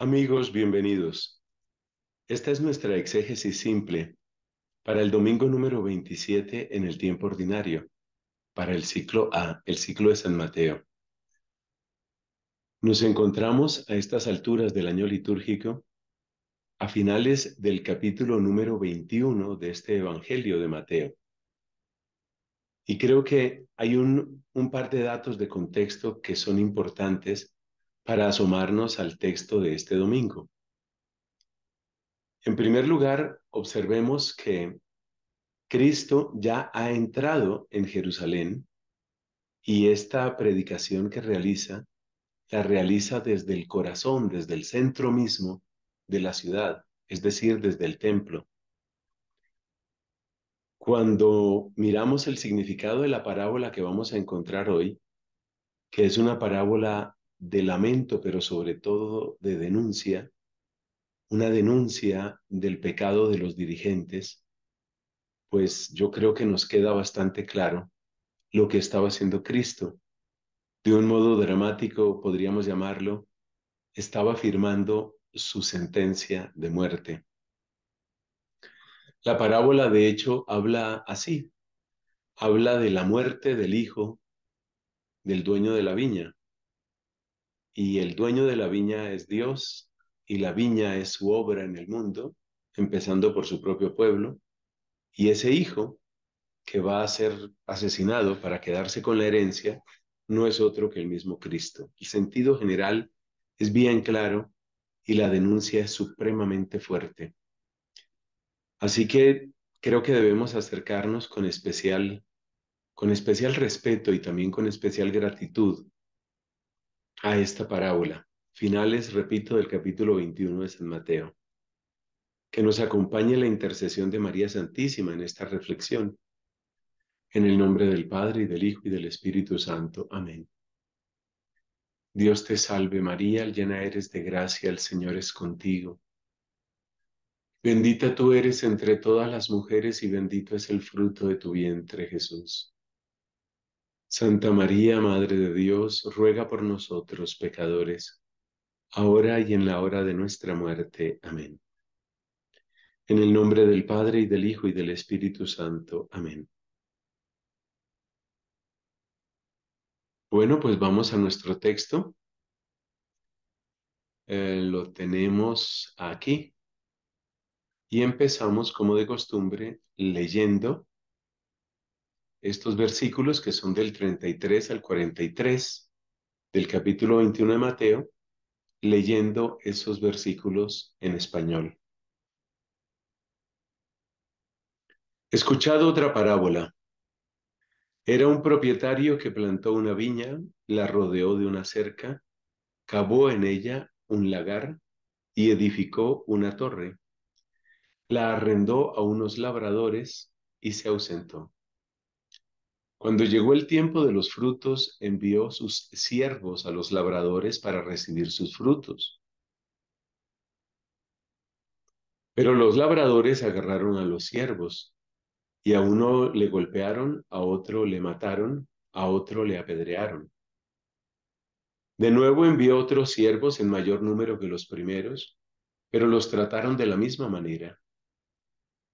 Amigos, bienvenidos. Esta es nuestra exégesis simple para el domingo número 27 en el tiempo ordinario, para el ciclo A, el ciclo de San Mateo. Nos encontramos a estas alturas del año litúrgico a finales del capítulo número 21 de este Evangelio de Mateo. Y creo que hay un, un par de datos de contexto que son importantes para asomarnos al texto de este domingo. En primer lugar, observemos que Cristo ya ha entrado en Jerusalén y esta predicación que realiza la realiza desde el corazón, desde el centro mismo de la ciudad, es decir, desde el templo. Cuando miramos el significado de la parábola que vamos a encontrar hoy, que es una parábola de lamento, pero sobre todo de denuncia, una denuncia del pecado de los dirigentes, pues yo creo que nos queda bastante claro lo que estaba haciendo Cristo. De un modo dramático, podríamos llamarlo, estaba firmando su sentencia de muerte. La parábola, de hecho, habla así. Habla de la muerte del hijo del dueño de la viña y el dueño de la viña es Dios y la viña es su obra en el mundo, empezando por su propio pueblo, y ese hijo que va a ser asesinado para quedarse con la herencia no es otro que el mismo Cristo. El sentido general es bien claro y la denuncia es supremamente fuerte. Así que creo que debemos acercarnos con especial, con especial respeto y también con especial gratitud a esta parábola, finales, repito, del capítulo 21 de San Mateo. Que nos acompañe la intercesión de María Santísima en esta reflexión. En el nombre del Padre, y del Hijo, y del Espíritu Santo. Amén. Dios te salve María, llena eres de gracia, el Señor es contigo. Bendita tú eres entre todas las mujeres y bendito es el fruto de tu vientre Jesús. Santa María, Madre de Dios, ruega por nosotros pecadores, ahora y en la hora de nuestra muerte. Amén. En el nombre del Padre, y del Hijo, y del Espíritu Santo. Amén. Bueno, pues vamos a nuestro texto. Eh, lo tenemos aquí. Y empezamos, como de costumbre, leyendo estos versículos que son del 33 al 43 del capítulo 21 de Mateo, leyendo esos versículos en español. Escuchad otra parábola. Era un propietario que plantó una viña, la rodeó de una cerca, cavó en ella un lagar y edificó una torre. La arrendó a unos labradores y se ausentó. Cuando llegó el tiempo de los frutos, envió sus siervos a los labradores para recibir sus frutos. Pero los labradores agarraron a los siervos, y a uno le golpearon, a otro le mataron, a otro le apedrearon. De nuevo envió otros siervos en mayor número que los primeros, pero los trataron de la misma manera.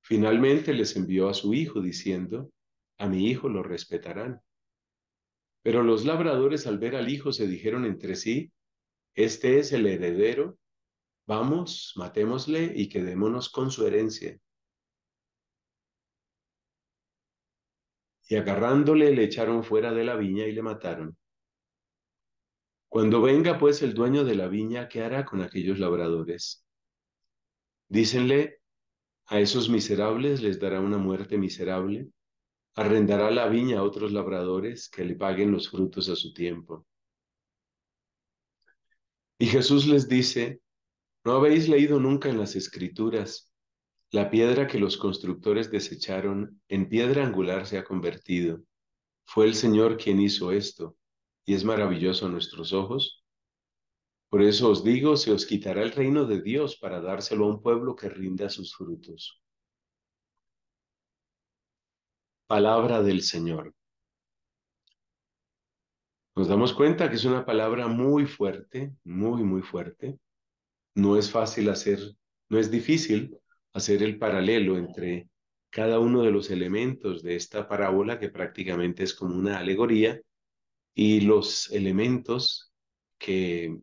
Finalmente les envió a su hijo diciendo, a mi hijo lo respetarán. Pero los labradores al ver al hijo se dijeron entre sí, este es el heredero, vamos, matémosle y quedémonos con su herencia. Y agarrándole le echaron fuera de la viña y le mataron. Cuando venga pues el dueño de la viña, ¿qué hará con aquellos labradores? Dícenle, a esos miserables les dará una muerte miserable Arrendará la viña a otros labradores que le paguen los frutos a su tiempo. Y Jesús les dice, ¿no habéis leído nunca en las escrituras? La piedra que los constructores desecharon en piedra angular se ha convertido. Fue el Señor quien hizo esto, y es maravilloso a nuestros ojos. Por eso os digo, se os quitará el reino de Dios para dárselo a un pueblo que rinda sus frutos palabra del Señor. Nos damos cuenta que es una palabra muy fuerte, muy, muy fuerte. No es fácil hacer, no es difícil hacer el paralelo entre cada uno de los elementos de esta parábola, que prácticamente es como una alegoría, y los elementos que,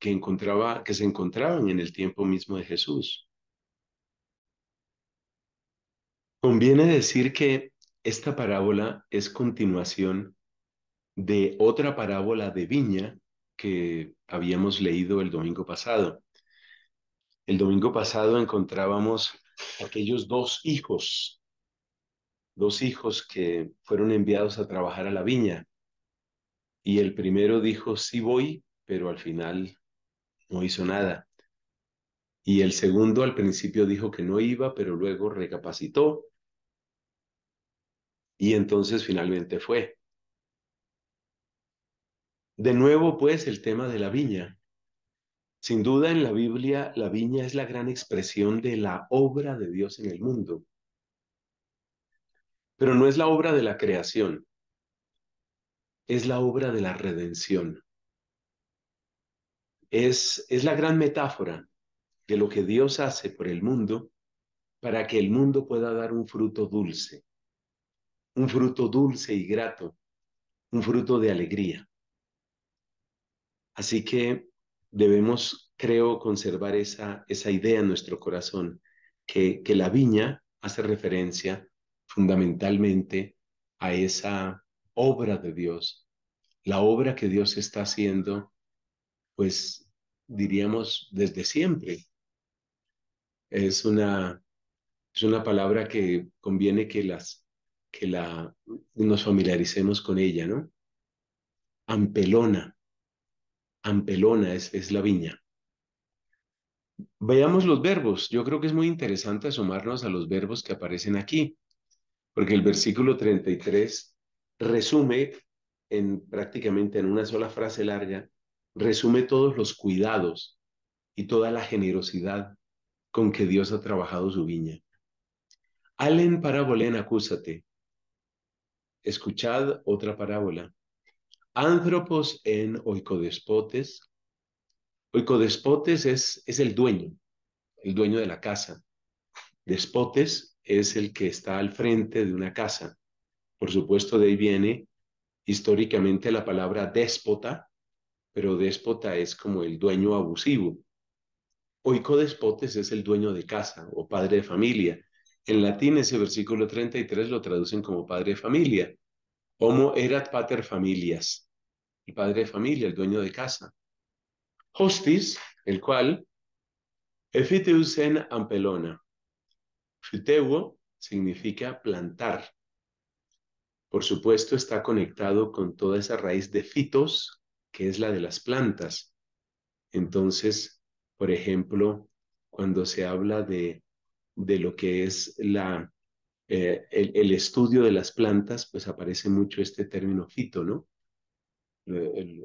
que, encontraba, que se encontraban en el tiempo mismo de Jesús. Conviene decir que esta parábola es continuación de otra parábola de viña que habíamos leído el domingo pasado. El domingo pasado encontrábamos aquellos dos hijos, dos hijos que fueron enviados a trabajar a la viña. Y el primero dijo, sí voy, pero al final no hizo nada. Y el segundo al principio dijo que no iba, pero luego recapacitó y entonces finalmente fue. De nuevo, pues, el tema de la viña. Sin duda, en la Biblia, la viña es la gran expresión de la obra de Dios en el mundo. Pero no es la obra de la creación, es la obra de la redención. Es, es la gran metáfora de lo que Dios hace por el mundo para que el mundo pueda dar un fruto dulce un fruto dulce y grato, un fruto de alegría. Así que debemos, creo, conservar esa, esa idea en nuestro corazón, que, que la viña hace referencia fundamentalmente a esa obra de Dios, la obra que Dios está haciendo, pues diríamos desde siempre. Es una, es una palabra que conviene que las que la, nos familiaricemos con ella, ¿no? Ampelona. Ampelona es, la viña. Veamos los verbos. Yo creo que es muy interesante asomarnos a los verbos que aparecen aquí, porque el versículo 33 resume en prácticamente en una sola frase larga, resume todos los cuidados y toda la generosidad con que Dios ha trabajado su viña. para volen acúsate, Escuchad otra parábola. Anthropos en oicodespotes. Oicodespotes es, es el dueño, el dueño de la casa. Despotes es el que está al frente de una casa. Por supuesto, de ahí viene históricamente la palabra déspota, pero déspota es como el dueño abusivo. Oicodespotes es el dueño de casa o padre de familia, en latín ese versículo 33 lo traducen como padre de familia. Homo erat pater familias, el padre de familia, el dueño de casa. Hostis, el cual, efiteus en ampelona. Fiteuo significa plantar. Por supuesto, está conectado con toda esa raíz de fitos, que es la de las plantas. Entonces, por ejemplo, cuando se habla de de lo que es la, eh, el, estudio de las plantas, pues aparece mucho este término fito, ¿no? Eh,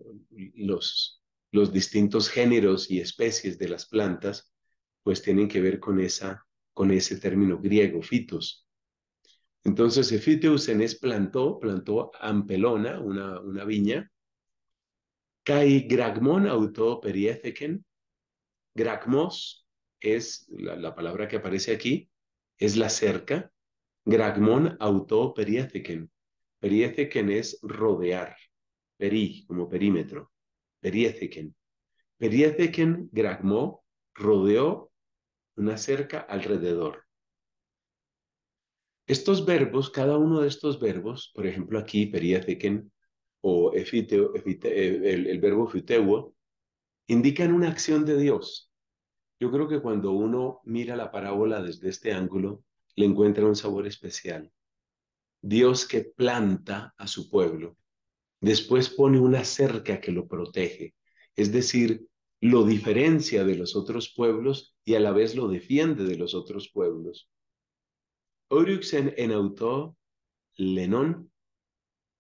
los, los distintos géneros y especies de las plantas, pues tienen que ver con, esa, con ese término griego, fitos. Entonces, en es plantó, plantó Ampelona, una, una viña, Kai Gragmon auto periéfequen, Gragmos, es, la, palabra que aparece aquí, es la cerca. Gragmon auto perietheken. Perietheken es rodear. Peri, como perímetro. Perietheken. Perietheken gragmo rodeó una cerca alrededor. Estos verbos, cada uno de estos verbos, por ejemplo aquí perietheken o eh, el, verbo fiteuo, indican una acción de Dios. Yo creo que cuando uno mira la parábola desde este ángulo, le encuentra un sabor especial. Dios que planta a su pueblo, después pone una cerca que lo protege, es decir, lo diferencia de los otros pueblos y a la vez lo defiende de los otros pueblos. Oryxen en auto Lenón.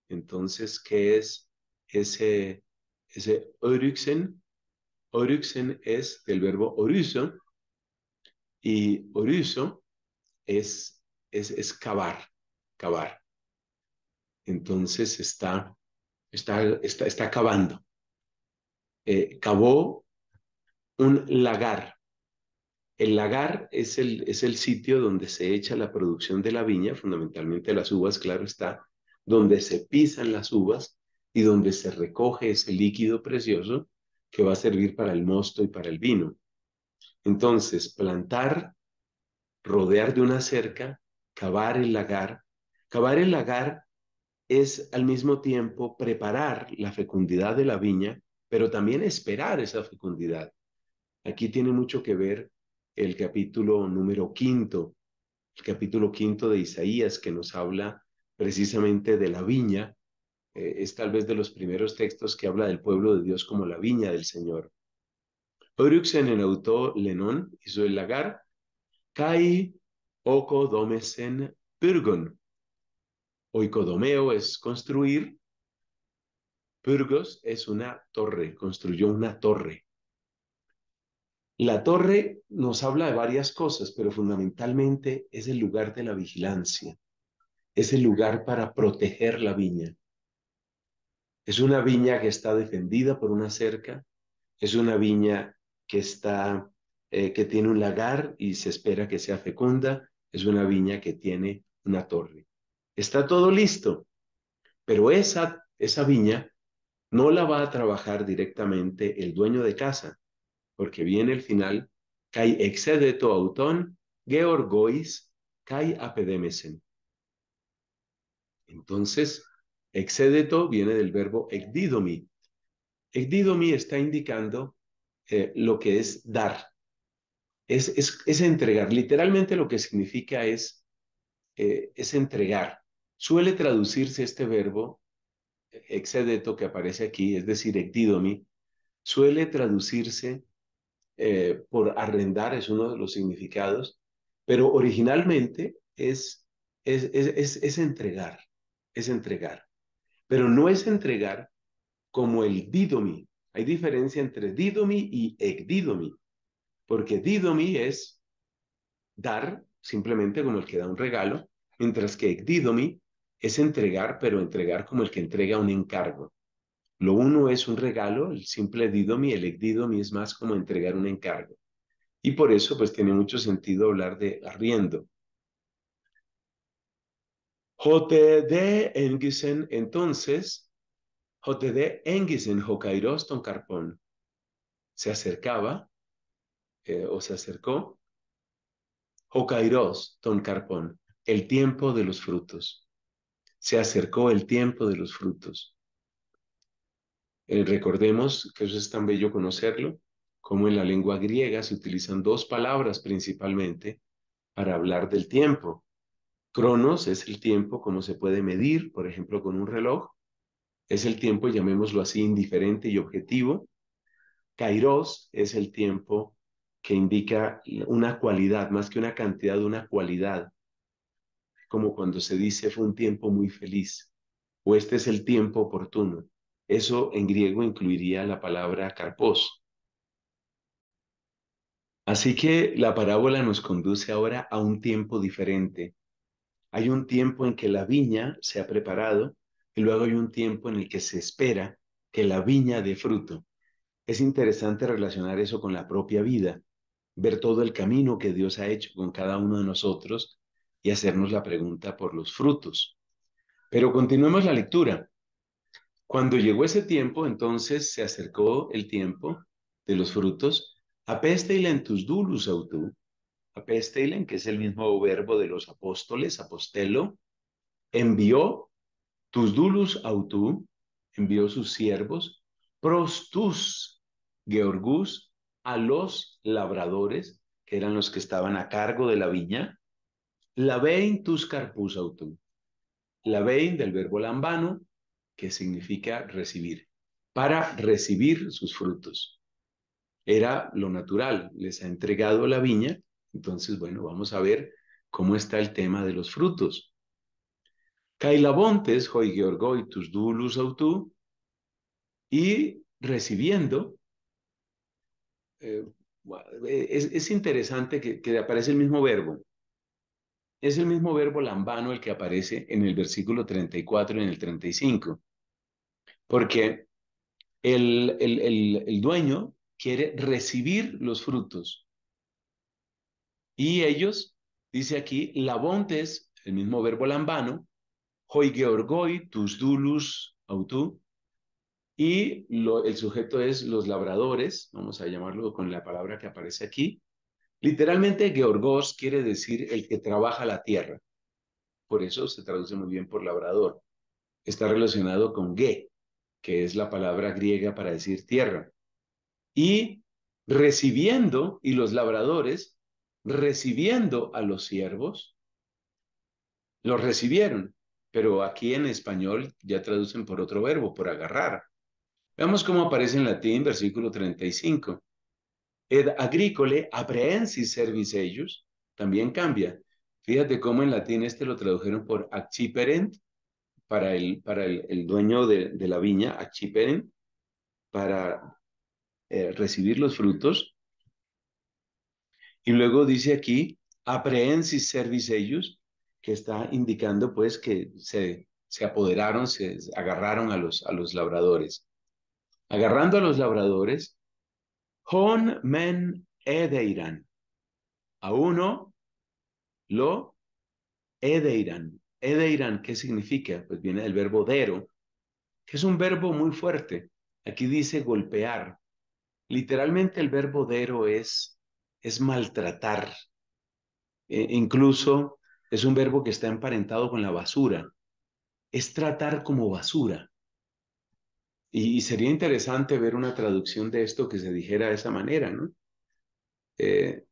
Entonces, ¿qué es ese, ese Oryxen? orixen es del verbo orizo y orizo es, es, cavar, cavar. Entonces está, está, está, está cavando. Eh, cavó un lagar. El lagar es el, es el sitio donde se echa la producción de la viña, fundamentalmente las uvas, claro está, donde se pisan las uvas y donde se recoge ese líquido precioso que va a servir para el mosto y para el vino. Entonces, plantar, rodear de una cerca, cavar el lagar. Cavar el lagar es al mismo tiempo preparar la fecundidad de la viña, pero también esperar esa fecundidad. Aquí tiene mucho que ver el capítulo número quinto, el capítulo quinto de Isaías, que nos habla precisamente de la viña eh, es tal vez de los primeros textos que habla del pueblo de Dios como la viña del Señor. en Lenón, hizo el lagar, Kai Pyrgon. Oicodomeo es construir, Pyrgos es una torre, construyó una torre. La torre nos habla de varias cosas, pero fundamentalmente es el lugar de la vigilancia, es el lugar para proteger la viña, es una viña que está defendida por una cerca, es una viña que está eh, que tiene un lagar y se espera que sea fecunda, es una viña que tiene una torre. Está todo listo, pero esa esa viña no la va a trabajar directamente el dueño de casa, porque viene el final, kai excede autón, georgois, kai apedemesen. Entonces, Excedeto viene del verbo exdidomi. Exdidomi está indicando eh, lo que es dar, es, es, entregar. Literalmente lo que significa es, eh, es entregar. Suele traducirse este verbo, excedeto que aparece aquí, es decir, mi suele traducirse eh, por arrendar, es uno de los significados, pero originalmente es, es, entregar, es entregar. Pero no es entregar como el didomi. Hay diferencia entre didomi y ekdidomi, porque didomi es dar simplemente como el que da un regalo, mientras que ekdidomi es entregar, pero entregar como el que entrega un encargo. Lo uno es un regalo, el simple didomi, el ekdidomi es más como entregar un encargo. Y por eso pues tiene mucho sentido hablar de arriendo, J.D. engisen entonces, J.D. engisen ton Carpón. Se acercaba, eh, o se acercó, Hokairos ton Carpón, el tiempo de los frutos. Se acercó el tiempo de los frutos. Eh, recordemos que eso es tan bello conocerlo, como en la lengua griega se utilizan dos palabras principalmente para hablar del tiempo Cronos es el tiempo como se puede medir, por ejemplo, con un reloj. Es el tiempo, llamémoslo así, indiferente y objetivo. Kairos es el tiempo que indica una cualidad, más que una cantidad, una cualidad. Como cuando se dice fue un tiempo muy feliz o este es el tiempo oportuno. Eso en griego incluiría la palabra carpos. Así que la parábola nos conduce ahora a un tiempo diferente, hay un tiempo en que la viña se ha preparado y luego hay un tiempo en el que se espera que la viña dé fruto. Es interesante relacionar eso con la propia vida, ver todo el camino que Dios ha hecho con cada uno de nosotros y hacernos la pregunta por los frutos. Pero continuemos la lectura. Cuando llegó ese tiempo, entonces se acercó el tiempo de los frutos. Apeste y tus dulus autú, apestelen, que es el mismo verbo de los apóstoles, apostelo, envió tus dulus autú, envió sus siervos, prostus georgus, a los labradores, que eran los que estaban a cargo de la viña, lavein tus carpus La lavein del verbo lambano, que significa recibir, para recibir sus frutos. Era lo natural, les ha entregado la viña entonces, bueno, vamos a ver cómo está el tema de los frutos. Cailabontes, hoi georgoitus dulus autu, y recibiendo, eh, eh, es, interesante que, que aparece el mismo verbo. Es el mismo verbo lambano el que aparece en el versículo 34 y en el 35. Porque el, el, el, dueño quiere recibir los frutos. Y ellos, dice aquí, labontes, el mismo verbo lambano, hoi georgoi, tus dulus, autú, y el sujeto es los labradores, vamos a llamarlo con la palabra que aparece aquí. Literalmente, georgos quiere decir el que trabaja la tierra. Por eso se traduce muy bien por labrador. Está relacionado con ge, que es la palabra griega para decir tierra. Y recibiendo, y los labradores, recibiendo a los siervos, los recibieron, pero aquí en español ya traducen por otro verbo, por agarrar. Veamos cómo aparece en latín, versículo 35. Ed agricole apreensis servis ellos, también cambia. Fíjate cómo en latín este lo tradujeron por acciperent, para el, para el, dueño de, la viña, acciperent, para eh, recibir los frutos, y luego dice aquí, aprehensis servis ellos, que está indicando pues que se, se apoderaron, se agarraron a los, a los labradores. Agarrando a los labradores, hon men edeiran. A uno lo edeiran. Edeiran, ¿qué significa? Pues viene del verbo dero, que es un verbo muy fuerte. Aquí dice golpear. Literalmente el verbo dero es es maltratar. E-, incluso es un verbo que está emparentado con la basura. Es tratar como basura. Y, sería interesante ver una traducción de esto que se dijera de esa manera, ¿no? Eh,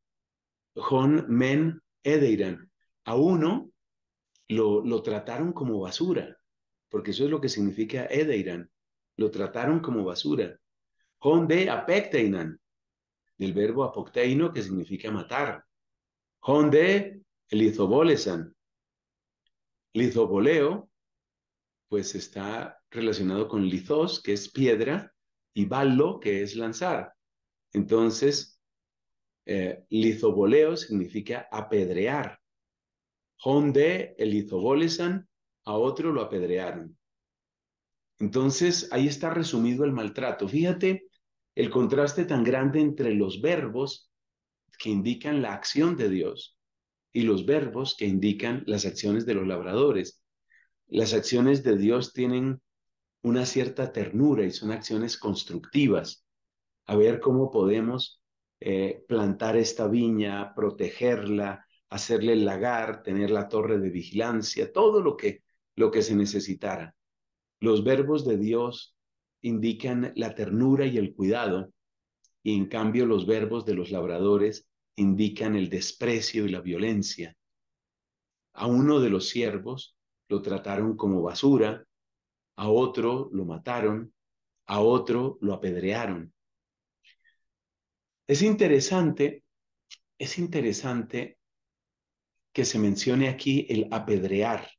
Men Edeiran. A uno lo, lo trataron como basura, porque eso es lo que significa Edeiran. Lo trataron como basura. de apecteinan del verbo apocteino, que significa matar. Honde elizobolesan. Lizoboleo, pues está relacionado con lizos, que es piedra, y ballo, que es lanzar. Entonces, eh, lizoboleo significa apedrear. Honde elizobolesan, a otro lo apedrearon. Entonces, ahí está resumido el maltrato. Fíjate el contraste tan grande entre los verbos que indican la acción de Dios y los verbos que indican las acciones de los labradores. Las acciones de Dios tienen una cierta ternura y son acciones constructivas. A ver cómo podemos eh, plantar esta viña, protegerla, hacerle el lagar, tener la torre de vigilancia, todo lo que, lo que se necesitara. Los verbos de Dios indican la ternura y el cuidado, y en cambio los verbos de los labradores indican el desprecio y la violencia. A uno de los siervos lo trataron como basura, a otro lo mataron, a otro lo apedrearon. Es interesante, es interesante que se mencione aquí el apedrear,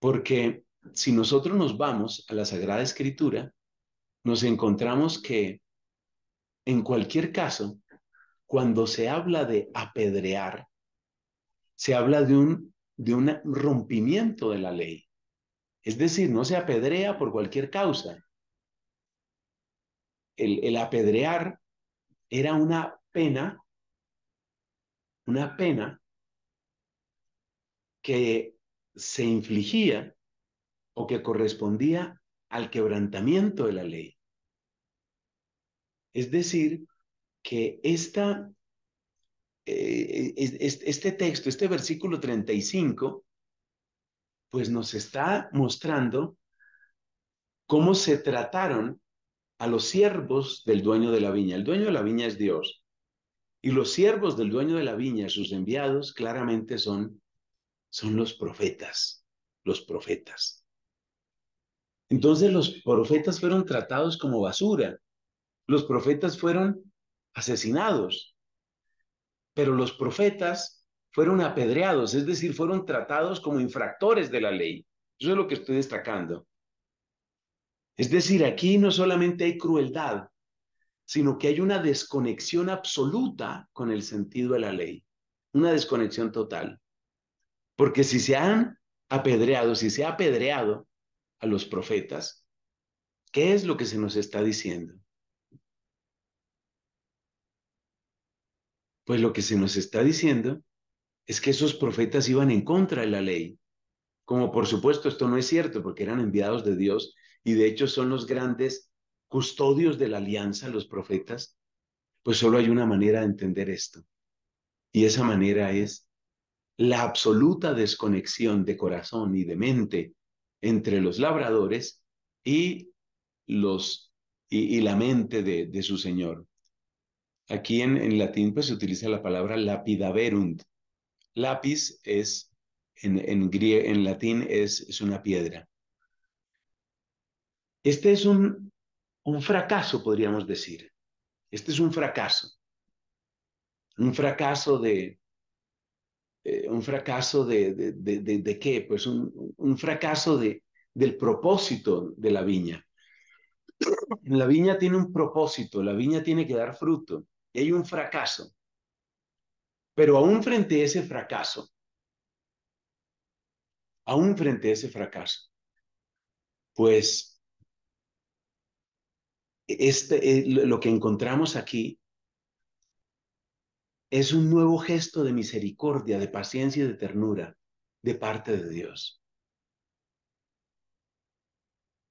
porque si nosotros nos vamos a la Sagrada Escritura, nos encontramos que en cualquier caso, cuando se habla de apedrear, se habla de un, de un rompimiento de la ley. Es decir, no se apedrea por cualquier causa. El, el apedrear era una pena, una pena que se infligía o que correspondía al quebrantamiento de la ley. Es decir, que esta, eh, este texto, este versículo 35, pues nos está mostrando cómo se trataron a los siervos del dueño de la viña. El dueño de la viña es Dios. Y los siervos del dueño de la viña, sus enviados, claramente son, son los profetas, los profetas. Entonces los profetas fueron tratados como basura. Los profetas fueron asesinados. Pero los profetas fueron apedreados, es decir, fueron tratados como infractores de la ley. Eso es lo que estoy destacando. Es decir, aquí no solamente hay crueldad, sino que hay una desconexión absoluta con el sentido de la ley, una desconexión total. Porque si se han apedreado, si se ha apedreado a los profetas, ¿qué es lo que se nos está diciendo? Pues lo que se nos está diciendo es que esos profetas iban en contra de la ley. Como por supuesto esto no es cierto porque eran enviados de Dios y de hecho son los grandes custodios de la alianza, los profetas, pues solo hay una manera de entender esto. Y esa manera es la absoluta desconexión de corazón y de mente entre los labradores y, los, y, la mente de, su Señor. Aquí en, en latín pues, se utiliza la palabra lapidaverunt. Lápiz es, en, en, en latín es, es una piedra. Este es un, un fracaso, podríamos decir. Este es un fracaso. Un fracaso de, eh, un fracaso de, de, qué? Pues un, fracaso de, del propósito de la viña. La viña tiene un propósito, la viña tiene que dar fruto y hay un fracaso. Pero aún frente a ese fracaso, aún frente a ese fracaso, pues e-, este, eh, lo que encontramos aquí es un nuevo gesto de misericordia, de paciencia y de ternura de parte de Dios.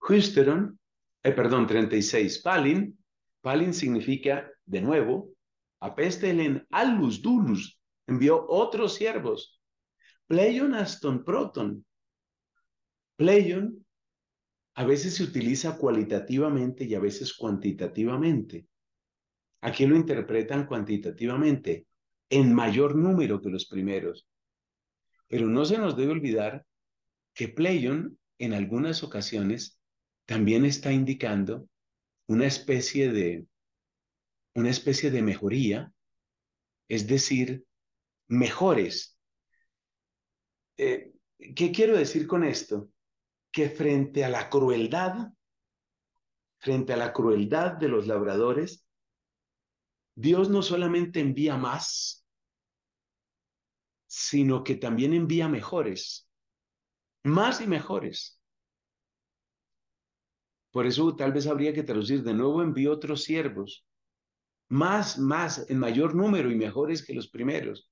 Husteron, eh, perdón, 36, Palin, Palin significa, de nuevo, apestelen alus dulus, envió otros siervos, pleion aston proton. Pleion a veces se utiliza cualitativamente y a veces cuantitativamente. Aquí lo interpretan cuantitativamente en mayor número que los primeros. Pero no se nos debe olvidar que Pleion, en algunas ocasiones también está indicando una especie de una especie de mejoría, es decir, mejores. Eh, ¿Qué quiero decir con esto? Que frente a la crueldad, frente a la crueldad de los labradores, Dios no solamente envía más, sino que también envía mejores, más y mejores. Por eso tal vez habría que traducir, de nuevo envió otros siervos, más, más, en mayor número y mejores que los primeros.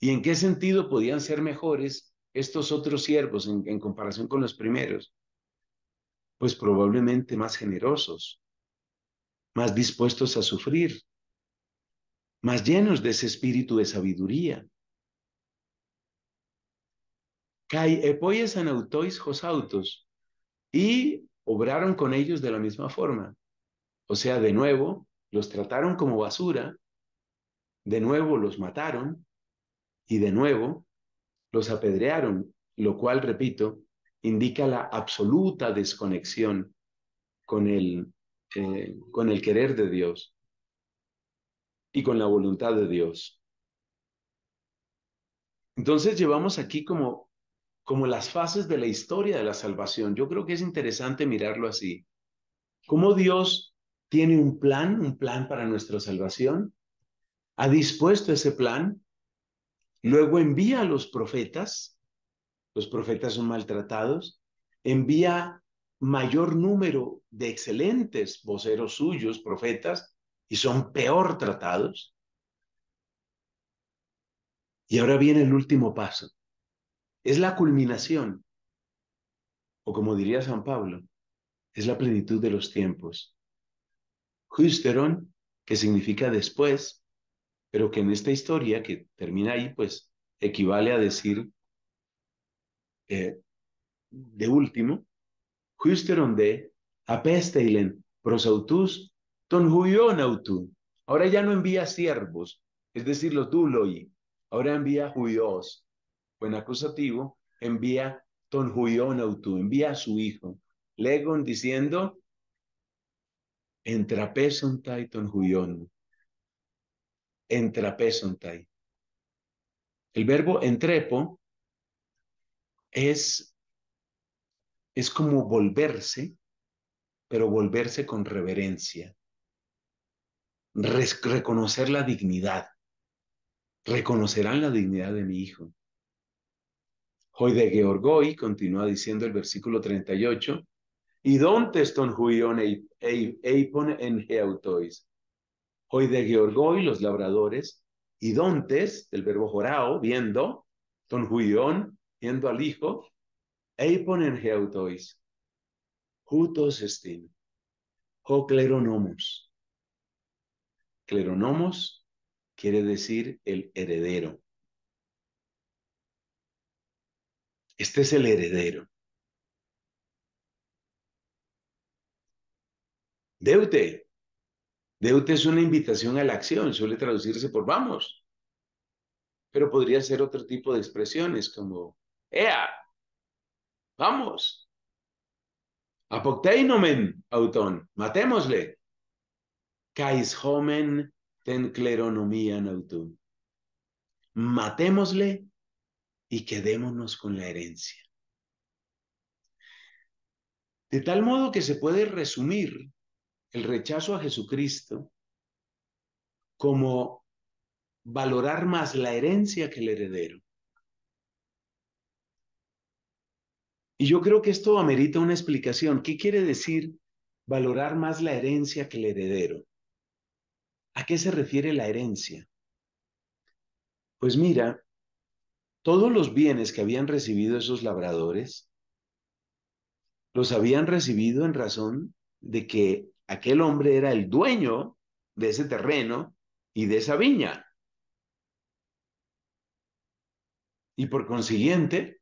¿Y en qué sentido podían ser mejores estos otros siervos en comparación con los primeros? Pues probablemente más generosos, más dispuestos a sufrir, más llenos de ese espíritu de sabiduría. autos y obraron con ellos de la misma forma. O sea, de nuevo, los trataron como basura, de nuevo los mataron y de nuevo los apedrearon, lo cual, repito, indica la absoluta desconexión con el, eh, con el querer de Dios y con la voluntad de Dios. Entonces llevamos aquí como, como las fases de la historia de la salvación. Yo creo que es interesante mirarlo así. Cómo Dios tiene un plan, un plan para nuestra salvación, ha dispuesto ese plan, luego envía a los profetas, los profetas son maltratados, envía mayor número de excelentes voceros suyos, profetas, y son peor tratados. Y ahora viene el último paso. Es la culminación, o como diría San Pablo, es la plenitud de los tiempos. Justeron, que significa después, pero que en esta historia que termina ahí, pues equivale a decir eh, de último, Justeron de apesteilen prosautus Ahora ya no envía siervos, es decir, los duloi. Ahora envía juyos, Buen acusativo, envía ton envía a su hijo. Legon diciendo, entrapesontai ton huyon. El verbo entrepo es, es como volverse, pero volverse con reverencia reconocer la dignidad. Reconocerán la dignidad de mi hijo. Hoy de Georgoi continúa diciendo el versículo 38, y donde están huion e, e, eipon en geautois. Hoy de Georgoi, los labradores, y dontes, del verbo jorao, viendo, ton huion, viendo al hijo, eipon en geutois. Jutos estin, ho oh, cleronomos Cleronomos quiere decir el heredero. Este es el heredero. Deute. Deute es una invitación a la acción, suele traducirse por vamos. Pero podría ser otro tipo de expresiones como ea, vamos. Apocteinomen, autón, matémosle homen ten cleronomía Matémosle y quedémonos con la herencia. De tal modo que se puede resumir el rechazo a Jesucristo como valorar más la herencia que el heredero. Y yo creo que esto amerita una explicación. ¿Qué quiere decir valorar más la herencia que el heredero? ¿A qué se refiere la herencia? Pues mira, todos los bienes que habían recibido esos labradores los habían recibido en razón de que aquel hombre era el dueño de ese terreno y de esa viña. Y por consiguiente,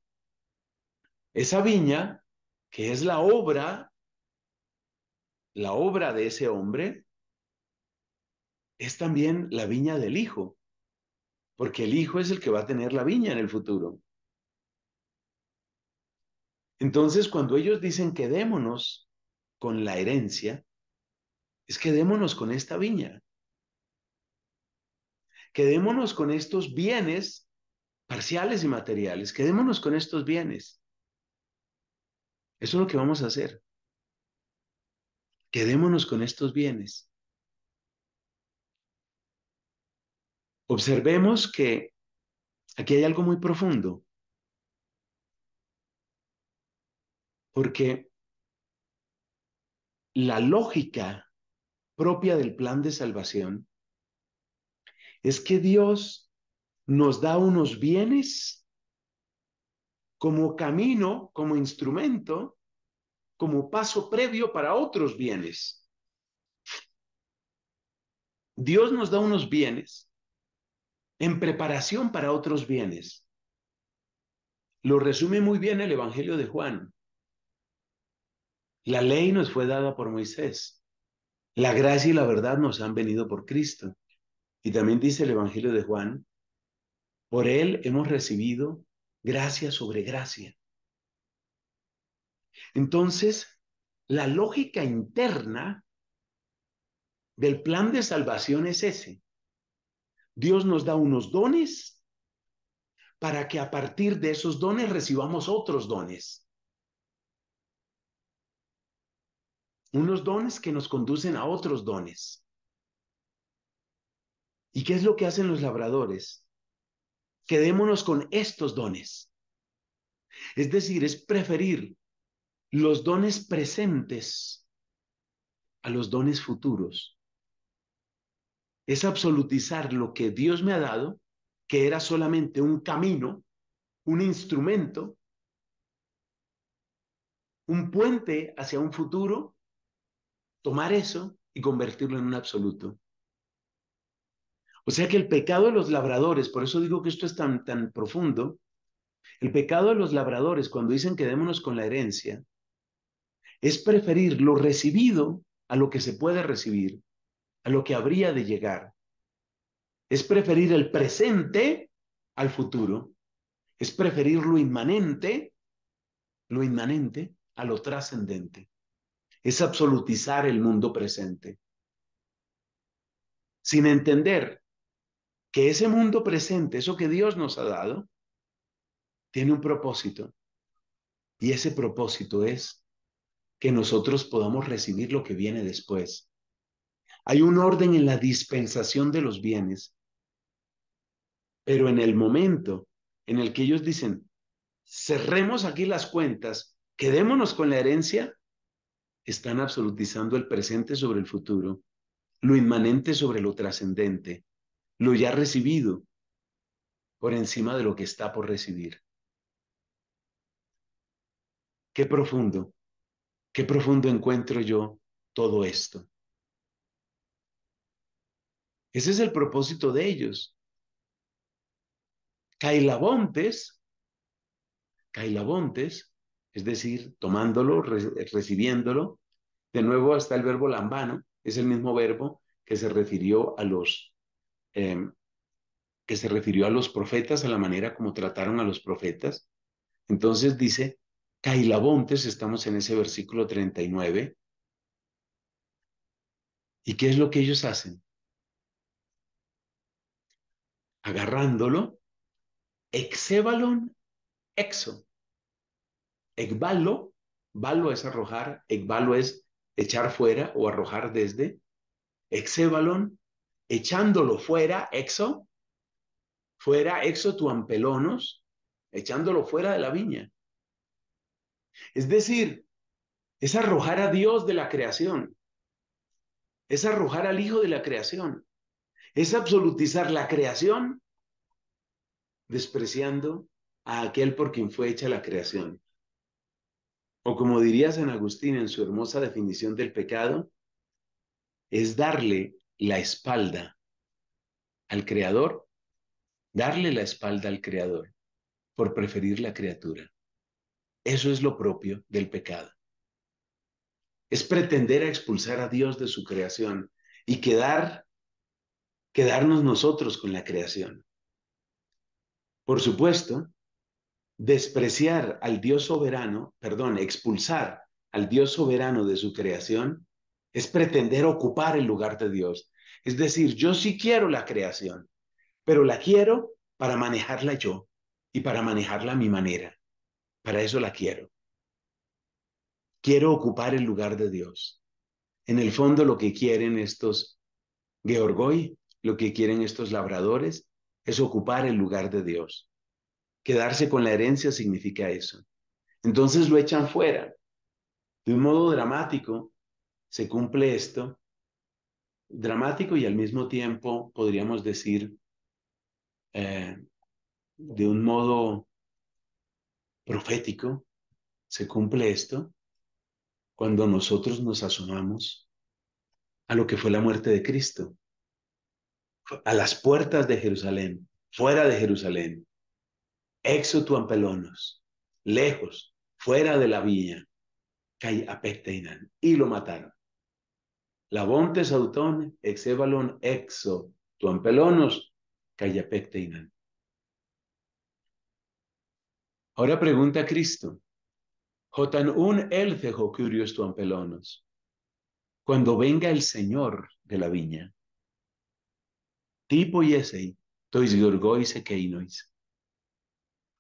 esa viña, que es la obra, la obra de ese hombre, es también la viña del hijo, porque el hijo es el que va a tener la viña en el futuro. Entonces, cuando ellos dicen quedémonos con la herencia, es quedémonos con esta viña. Quedémonos con estos bienes parciales y materiales, quedémonos con estos bienes. Eso es lo que vamos a hacer. Quedémonos con estos bienes. observemos que aquí hay algo muy profundo. Porque la lógica propia del plan de salvación es que Dios nos da unos bienes como camino, como instrumento, como paso previo para otros bienes. Dios nos da unos bienes en preparación para otros bienes. Lo resume muy bien el Evangelio de Juan. La ley nos fue dada por Moisés. La gracia y la verdad nos han venido por Cristo. Y también dice el Evangelio de Juan, por él hemos recibido gracia sobre gracia. Entonces, la lógica interna del plan de salvación es ese. Dios nos da unos dones para que a partir de esos dones recibamos otros dones. Unos dones que nos conducen a otros dones. ¿Y qué es lo que hacen los labradores? Quedémonos con estos dones. Es decir, es preferir los dones presentes a los dones futuros es absolutizar lo que Dios me ha dado, que era solamente un camino, un instrumento, un puente hacia un futuro, tomar eso y convertirlo en un absoluto. O sea que el pecado de los labradores, por eso digo que esto es tan, tan profundo, el pecado de los labradores cuando dicen quedémonos con la herencia, es preferir lo recibido a lo que se puede recibir a lo que habría de llegar. Es preferir el presente al futuro. Es preferir lo inmanente, lo inmanente a lo trascendente. Es absolutizar el mundo presente. Sin entender que ese mundo presente, eso que Dios nos ha dado, tiene un propósito. Y ese propósito es que nosotros podamos recibir lo que viene después. Hay un orden en la dispensación de los bienes, pero en el momento en el que ellos dicen, cerremos aquí las cuentas, quedémonos con la herencia, están absolutizando el presente sobre el futuro, lo inmanente sobre lo trascendente, lo ya recibido por encima de lo que está por recibir. Qué profundo, qué profundo encuentro yo todo esto. Ese es el propósito de ellos. Cailabontes, cailabontes, es decir, tomándolo, recibiéndolo, de nuevo hasta el verbo lambano, es el mismo verbo que se refirió a los em, que se refirió a los profetas, a la manera como trataron a los profetas. Entonces dice, Cailabontes, estamos en ese versículo 39. ¿Y qué es lo que ellos hacen? agarrándolo, exébalon, exo. Ecbalo, balo es arrojar, ecbalo es echar fuera o arrojar desde. exébalon, echándolo fuera, exo, fuera, exo tu ampelonos, echándolo fuera de la viña. Es decir, es arrojar a Dios de la creación, es arrojar al Hijo de la creación, es absolutizar la creación despreciando a aquel por quien fue hecha la creación. O como diría San Agustín en su hermosa definición del pecado, es darle la espalda al creador, darle la espalda al creador por preferir la criatura. Eso es lo propio del pecado. Es pretender a expulsar a Dios de su creación y quedar quedarnos nosotros con la creación. Por supuesto, despreciar al Dios soberano, perdón, expulsar al Dios soberano de su creación es pretender ocupar el lugar de Dios. Es decir, yo sí quiero la creación, pero la quiero para manejarla yo y para manejarla a mi manera. Para eso la quiero. Quiero ocupar el lugar de Dios. En el fondo lo que quieren estos Georgoy lo que quieren estos labradores es ocupar el lugar de Dios. Quedarse con la herencia significa eso. Entonces lo echan fuera. De un modo dramático se cumple esto, dramático y al mismo tiempo podríamos decir eh, de un modo profético, se cumple esto cuando nosotros nos asomamos a lo que fue la muerte de Cristo a las puertas de Jerusalén, fuera de Jerusalén. Exo ampelonos, lejos, fuera de la viña, que y lo mataron. Labonte sautón. exébalon exo, tuampelonos, callapecteinan. Ahora pregunta Cristo, jotan un elcejo curios tuampelonos, cuando venga el Señor de la viña,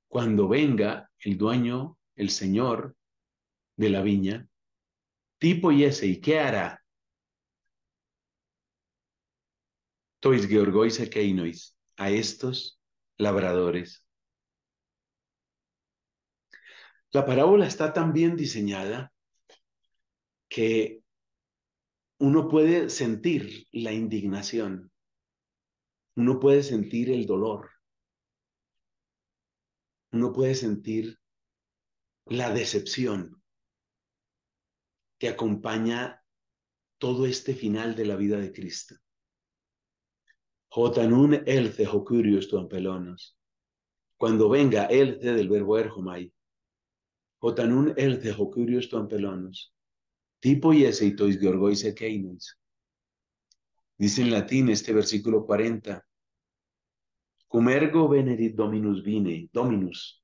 cuando venga el dueño, el señor de la viña, y ¿qué hará? Tois sequeinois a estos labradores. La parábola está tan bien diseñada que uno puede sentir la indignación uno puede sentir el dolor. Uno puede sentir la decepción que acompaña todo este final de la vida de Cristo. Jotanun elce curios tu ampelonos. Cuando venga elce del verbo erjomai. Jotanun elce curios tu ampelonos. Tipo y y se queinis. Dice en latín este versículo 40, Cumergo venerit dominus vine, dominus.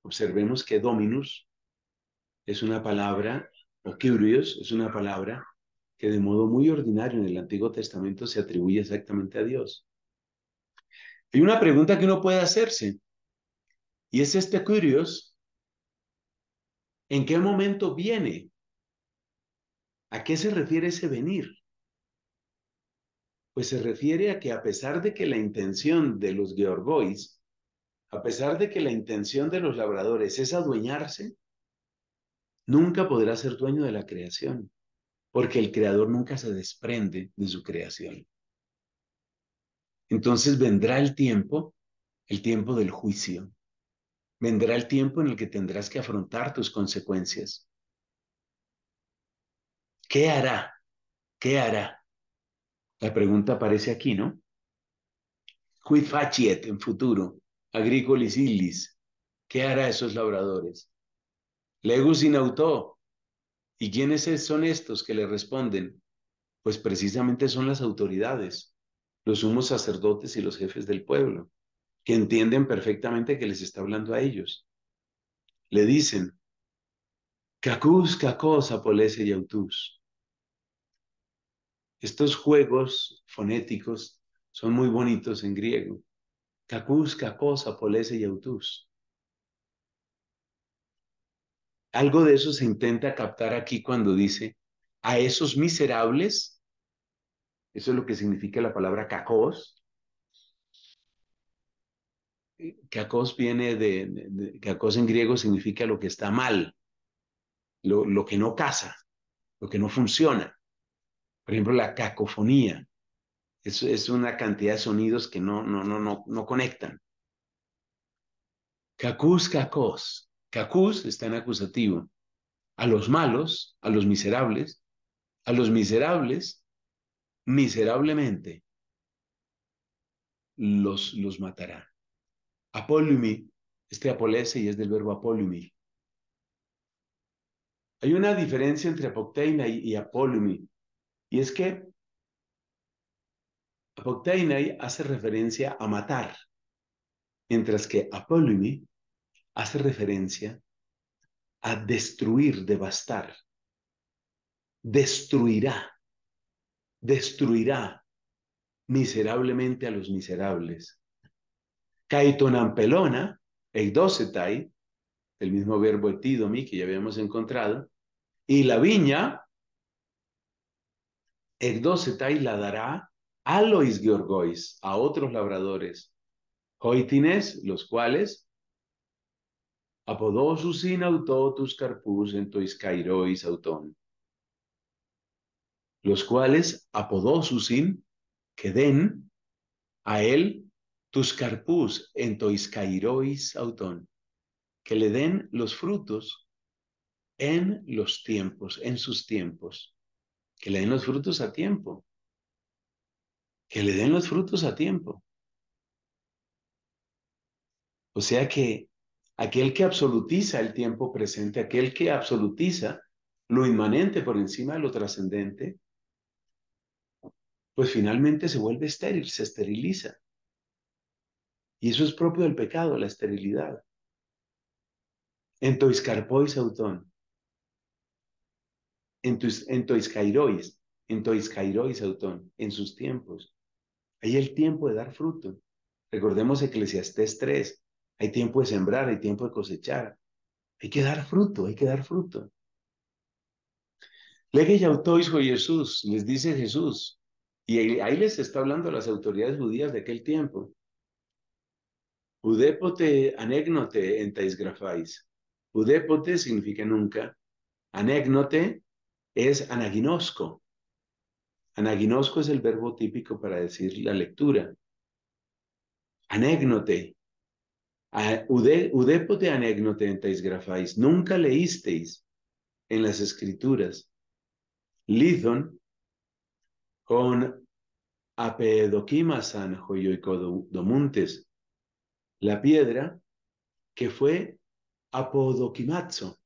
Observemos que dominus es una palabra, o curios, es una palabra que de modo muy ordinario en el Antiguo Testamento se atribuye exactamente a Dios. Hay una pregunta que uno puede hacerse, y es este curios, ¿en qué momento viene? ¿A qué se refiere ese venir? pues se refiere a que a pesar de que la intención de los Georgois, a pesar de que la intención de los labradores es adueñarse, nunca podrá ser dueño de la creación, porque el creador nunca se desprende de su creación. Entonces vendrá el tiempo, el tiempo del juicio. Vendrá el tiempo en el que tendrás que afrontar tus consecuencias. ¿Qué hará? ¿Qué hará la pregunta aparece aquí, ¿no? Quid faciet en futuro, agricolis illis. ¿Qué hará esos labradores? Legus in auto. ¿Y quiénes son estos que le responden? Pues precisamente son las autoridades, los sumos sacerdotes y los jefes del pueblo, que entienden perfectamente que les está hablando a ellos. Le dicen, cacus, cacos, apolese y autus. Estos juegos fonéticos son muy bonitos en griego. Kakus, kakos, apolese y autus. Algo de eso se intenta captar aquí cuando dice, a esos miserables, eso es lo que significa la palabra cacos. Kakos viene de, en griego significa lo que está mal, lo, lo que no casa, lo que no funciona. Por ejemplo, la cacofonía. Es, una cantidad de sonidos que no, no, no, no, conectan. cacus cacos. cacus está en acusativo. A los malos, a los miserables, a los miserables, miserablemente, los, los matará. Apolumi, este apolese y es del verbo apolumi. Hay una diferencia entre apocteina y, y y es que Apoctainai hace referencia a matar, mientras que Apolimi hace referencia a destruir, devastar. Destruirá, destruirá miserablemente a los miserables. Caitonampelona, eidocetai, el mismo verbo etidomi que ya habíamos encontrado, y la viña, Ecdosetai la dará a los Georgois, a otros labradores, hoitines, los cuales apodosusin in autotus carpus en toiscairois autón, los cuales apodosusin que den a él tus carpus en toiscairois autón, que le den los frutos en los tiempos, en sus tiempos que le den los frutos a tiempo. Que le den los frutos a tiempo. O sea que aquel que absolutiza el tiempo presente, aquel que absolutiza lo inmanente por encima de lo trascendente, pues finalmente se vuelve estéril, se esteriliza. Y eso es propio del pecado, la esterilidad. En y Autón, en, tus, en toiscairois, en Autón, en sus tiempos. Hay el tiempo de dar fruto. Recordemos Eclesiastés 3. Hay tiempo de sembrar, hay tiempo de cosechar. Hay que dar fruto, hay que dar fruto. Lege yautois Jesús, les dice Jesús. Y ahí les está hablando a las autoridades judías de aquel tiempo. Udépote anégnote en taisgrafais. Udépote significa nunca. Anegnote es anaginosco. Anaginosco es el verbo típico para decir la lectura. Anégnote. Udépote anégnote en taisgrafáis. Nunca leísteis en las escrituras. Lithon con apedoquimasan domuntes. La piedra que fue apodoquimazo.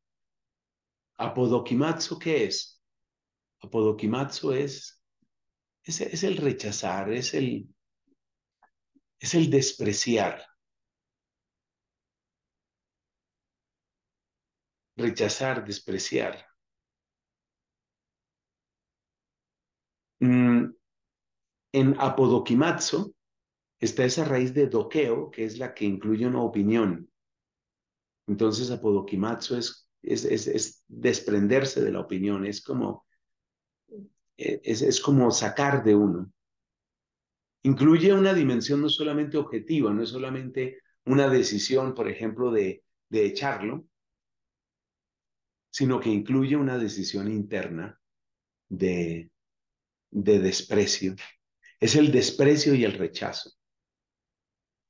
¿Apodoquimazo qué es? Apodokimatsu es, es, es el rechazar, es el, es el despreciar. Rechazar, despreciar. Mm, en apodokimatsu está esa raíz de doqueo, que es la que incluye una opinión. Entonces, apodokimatsu es, es, es, desprenderse de la opinión, es como eh, es, como sacar de uno. Incluye una dimensión no solamente objetiva, no es solamente una decisión, por ejemplo, de, echarlo, sino que incluye una decisión interna de, de desprecio. Es el desprecio y el rechazo.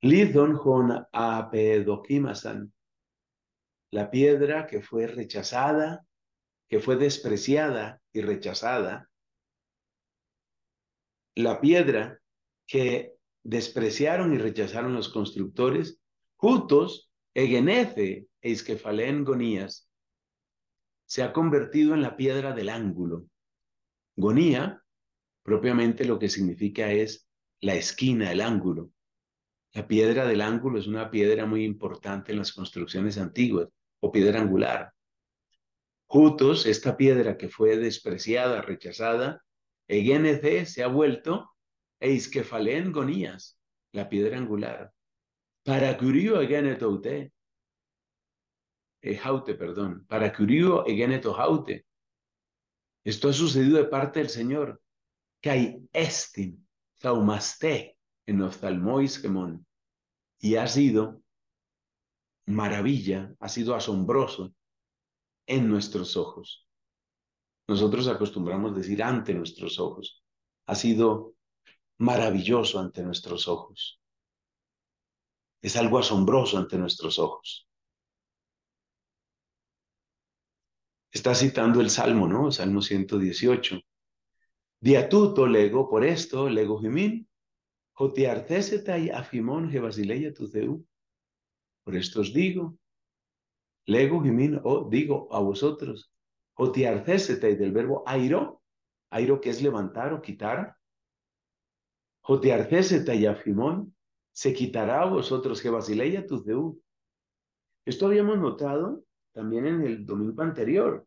Lidon a apedokimasan, la piedra que fue rechazada, que fue despreciada y rechazada, la piedra que despreciaron y rechazaron los constructores, Jutos, Egenefe e Isquefalén Gonías, se ha convertido en la piedra del ángulo. Gonía, propiamente lo que significa es la esquina, el ángulo. La piedra del ángulo es una piedra muy importante en las construcciones antiguas, o piedra angular. Jutos, esta piedra que fue despreciada, rechazada, Egenete se ha vuelto Eiskefalén Gonías, la piedra angular. Para curio Egenetoute, Jaute, eh, perdón. Para curio Egeneto Jaute. Esto ha sucedido de parte del Señor. Kai estin taumaste en oftalmois gemón. Y ha sido maravilla, ha sido asombroso en nuestros ojos. Nosotros acostumbramos decir ante nuestros ojos. Ha sido maravilloso ante nuestros ojos. Es algo asombroso ante nuestros ojos. Está citando el Salmo, ¿no? Salmo 118. Diatuto lego, por esto lego jimín, y afimón tu Por esto os digo, lego jimín, o oh, digo a vosotros, o del verbo airo, airo que es levantar o quitar. O y afimón, se quitará a vosotros que y tus deú. Esto habíamos notado también en el domingo anterior.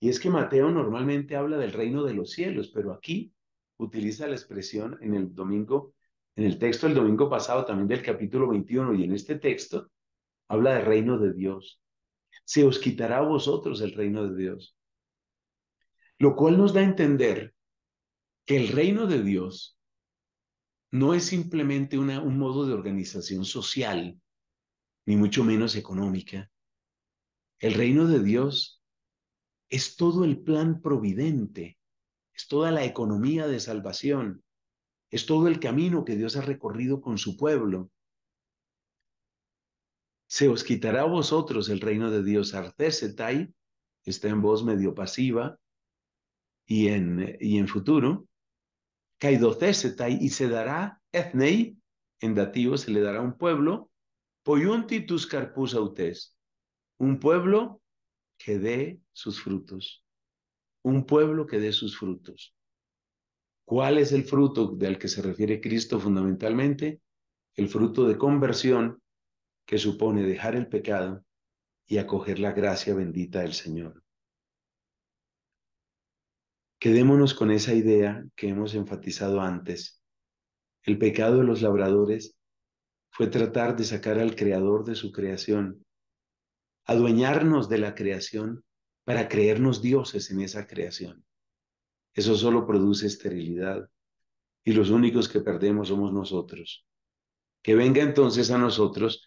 Y es que Mateo normalmente habla del reino de los cielos, pero aquí utiliza la expresión en el domingo, en el texto del domingo pasado, también del capítulo 21, y en este texto habla del reino de Dios se os quitará a vosotros el reino de Dios. Lo cual nos da a entender que el reino de Dios no es simplemente un modo de organización social, ni mucho menos económica. El reino de Dios es todo el plan providente, es toda la economía de salvación, es todo el camino que Dios ha recorrido con su pueblo se os quitará a vosotros el reino de Dios. Artesetai está en voz medio pasiva y en, y en futuro. Caidocesetai y se dará etnei, en dativo se le dará un pueblo, Poyuntitus carpus autes, un pueblo que dé sus frutos, un pueblo que dé sus frutos. ¿Cuál es el fruto del que se refiere Cristo fundamentalmente? El fruto de conversión que supone dejar el pecado y acoger la gracia bendita del Señor. Quedémonos con esa idea que hemos enfatizado antes. El pecado de los labradores fue tratar de sacar al Creador de su creación, adueñarnos de la creación para creernos dioses en esa creación. Eso solo produce esterilidad y los únicos que perdemos somos nosotros. Que venga entonces a nosotros